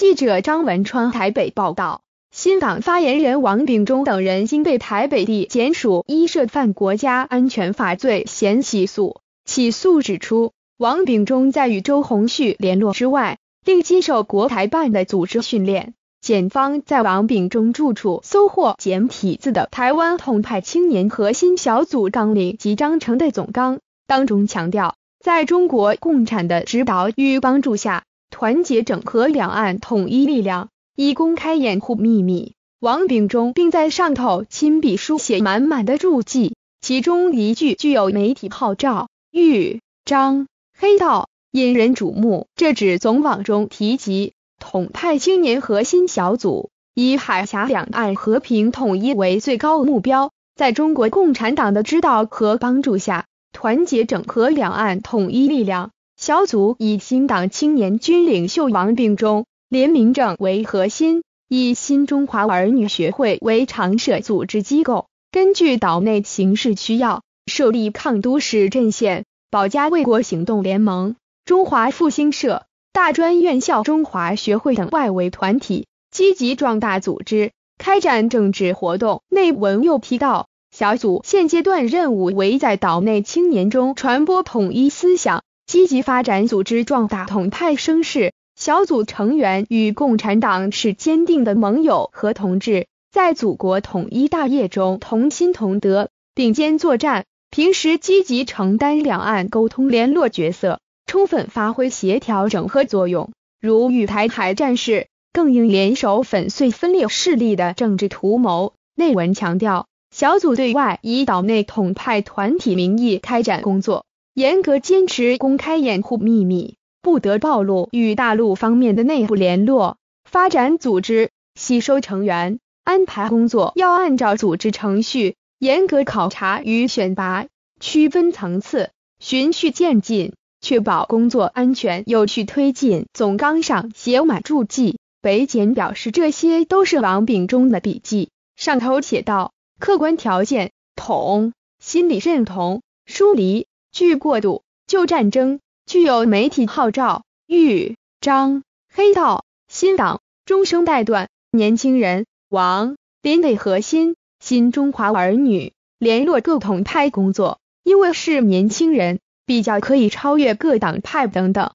记者张文川台北报道，新港发言人王炳忠等人，因被台北地检署依涉犯国家安全法罪嫌起诉。起诉指出，王炳忠在与周鸿旭联络之外，另接受国台办的组织训练。检方在王炳忠住处搜获简体字的《台湾统派青年核心小组纲领及章程》的总纲，当中强调，在中国共产的指导与帮助下。团结整合两岸统一力量，以公开掩护秘密。王炳忠并在上头亲笔书写满满的注记，其中一句具有媒体号召，豫章黑道引人瞩目。这指总网中提及，统派青年核心小组以海峡两岸和平统一为最高目标，在中国共产党的指导和帮助下，团结整合两岸统一力量。小组以新党青年军领袖王定中、林明正为核心，以新中华儿女学会为常设组织机构，根据岛内形势需要，设立抗都市阵线、保家卫国行动联盟、中华复兴社、大专院校中华学会等外围团体，积极壮大组织，开展政治活动。内文又提到，小组现阶段任务为在岛内青年中传播统一思想。积极发展组织，壮大统派声势。小组成员与共产党是坚定的盟友和同志，在祖国统一大业中同心同德、并肩作战。平时积极承担两岸沟通联络角色，充分发挥协调整合作用。如与台海战事，更应联手粉碎分裂势力的政治图谋。内文强调，小组对外以岛内统派团体名义开展工作。严格坚持公开掩护秘密，不得暴露与大陆方面的内部联络、发展组织、吸收成员、安排工作，要按照组织程序，严格考察与选拔，区分层次，循序渐进，确保工作安全，有序推进。总纲上写满注记，北检表示这些都是王炳忠的笔记。上头写道：客观条件、统心理认同、疏离。据过度旧战争，具有媒体号召豫张黑道新党中生代段年轻人王林为核心新中华儿女联络各统派工作，因为是年轻人，比较可以超越各党派等等。